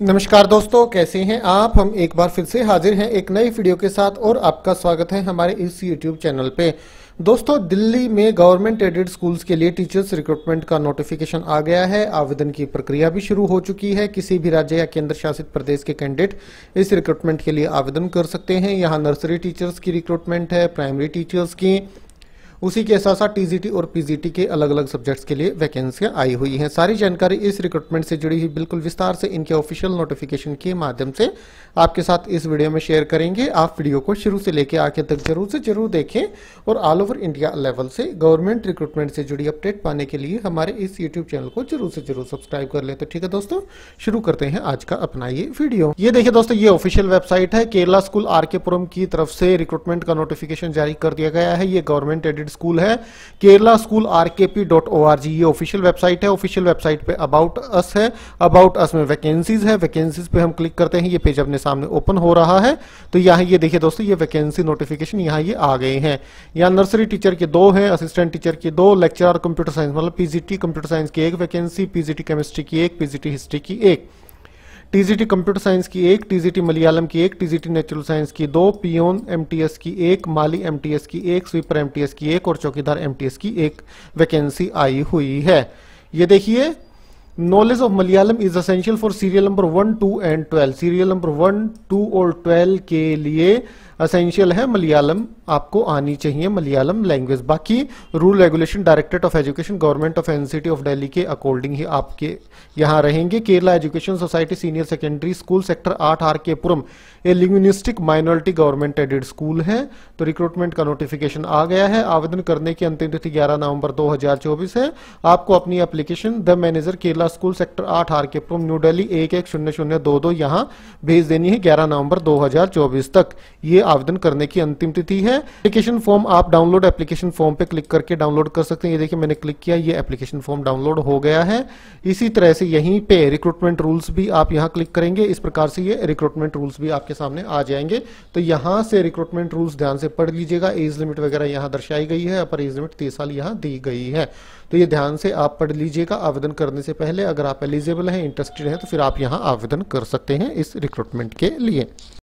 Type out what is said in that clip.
नमस्कार दोस्तों कैसे हैं आप हम एक बार फिर से हाजिर हैं एक नई वीडियो के साथ और आपका स्वागत है हमारे इस यूट्यूब चैनल पे दोस्तों दिल्ली में गवर्नमेंट एडेड स्कूल्स के लिए टीचर्स रिक्रूटमेंट का नोटिफिकेशन आ गया है आवेदन की प्रक्रिया भी शुरू हो चुकी है किसी भी राज्य या केंद्र शासित प्रदेश के कैंडिडेट इस रिक्रूटमेंट के लिए आवेदन कर सकते हैं यहाँ नर्सरी टीचर्स की रिक्रूटमेंट है प्राइमरी टीचर्स की उसी के साथ साथ टीजीटी और पीजीटी के अलग अलग सब्जेक्ट्स के लिए वैकेंसियां आई हुई हैं सारी जानकारी इस रिक्रूटमेंट से जुड़ी हुई बिल्कुल विस्तार से इनके ऑफिशियल नोटिफिकेशन के माध्यम से आपके साथ इस वीडियो में शेयर करेंगे आप वीडियो को शुरू से लेकर आखिर तक जरूर से जरूर देखें और ऑल ओवर इंडिया लेवल से गवर्नमेंट रिक्रूटमेंट से जुड़ी अपडेट पाने के लिए हमारे इस यूट्यूब चैनल को जरूर से जरूर सब्सक्राइब कर ले तो ठीक है दोस्तों शुरू करते हैं आज का अपना ये वीडियो ये देखिए दोस्तों ये ऑफिशियल वेबसाइट है केरला स्कूल आर पुरम की तरफ से रिक्रूटमेंट का नोटिफिकेशन जारी कर दिया गया है ये गवर्नमेंट एडिट एफिलिएटेड स्कूल है Kerala school R K P dot O R G ये ऑफिशियल वेबसाइट है ऑफिशियल वेबसाइट पे अबाउट अस है अबाउट अस में वैकेंसीज है वैकेंसीज पे हम क्लिक करते हैं ये पेज अपने सामने ओपन हो रहा है तो यहाँ ये देखिए दोस्तों ये वैकेंसी नोटिफिकेशन यहाँ ये आ गए हैं यहाँ नर्सरी टीचर के दो हैं असिस्टेंट टीचर के दो लेक्चरर कंप्यूटर साइंस मतलब पीजीटी कंप्यूटर साइंस की एक वैकेंसी पीजीटी केमिस्ट्री की एक पीजीटी हिस्ट्री की एक टीजीटी कंप्यूटर साइंस की एक टीजीटी मलयालम की एक टीजीटी नेचुरल साइंस की दो पियोन एमटीएस की एक माली एमटीएस की एक स्वीपर एमटीएस की एक और चौकीदार एमटीएस की एक वैकेंसी आई हुई है ये देखिए knowledge of Malayalam is essential for serial number one two and twelve serial number one two और ट्वेल्व के लिए असेंशियल है मलयालम आपको आनी चाहिए मलयालम लैंग्वेज बाकी rule regulation directorate of education government of NCT of Delhi के अकॉर्डिंग ही आपके यहाँ रहेंगे Kerala education society senior secondary school sector आठ R K Puram a linguistic minority government aided school है तो रिक्रूटमेंट का नोटिफिकेशन आ गया है आवेदन करने की अंतिम तिथि ग्यारह नवंबर दो है आपको अपनी application the manager Kerala school sector आठ R K Puram new daily एक एक शून्य शून्य दो दो यहाँ भेज देनी है ग्यारह नवंबर दो तक ये आवेदन करने की अंतिम तिथि है एप्लीकेशन फॉर्म आप डाउनलोड एप्लीकेशन फॉर्म पे क्लिक करके डाउनलोड कर सकते हैं ये देखिए मैंने क्लिक किया ये एप्लीकेशन फॉर्म डाउनलोड हो गया है इसी तरह से यहीं पे रिक्रूटमेंट रूल्स भी आप यहाँ क्लिक करेंगे इस प्रकार से ये रिक्रूटमेंट रूल्स भी आपके सामने आ जाएंगे तो यहाँ से रिक्रूटमेंट रूल्स ध्यान से पढ़ लीजिएगा एज लिमिट वगैरह यहाँ दर्शाई गई है अपर एज लिमिट तीस साल यहाँ दी गई है तो ये ध्यान से आप पढ़ लीजिएगा आवेदन करने से पहले अगर आप एलिजिबल हैं इंटरेस्टेड हैं तो फिर आप यहाँ आवेदन कर सकते हैं इस रिक्रूटमेंट के लिए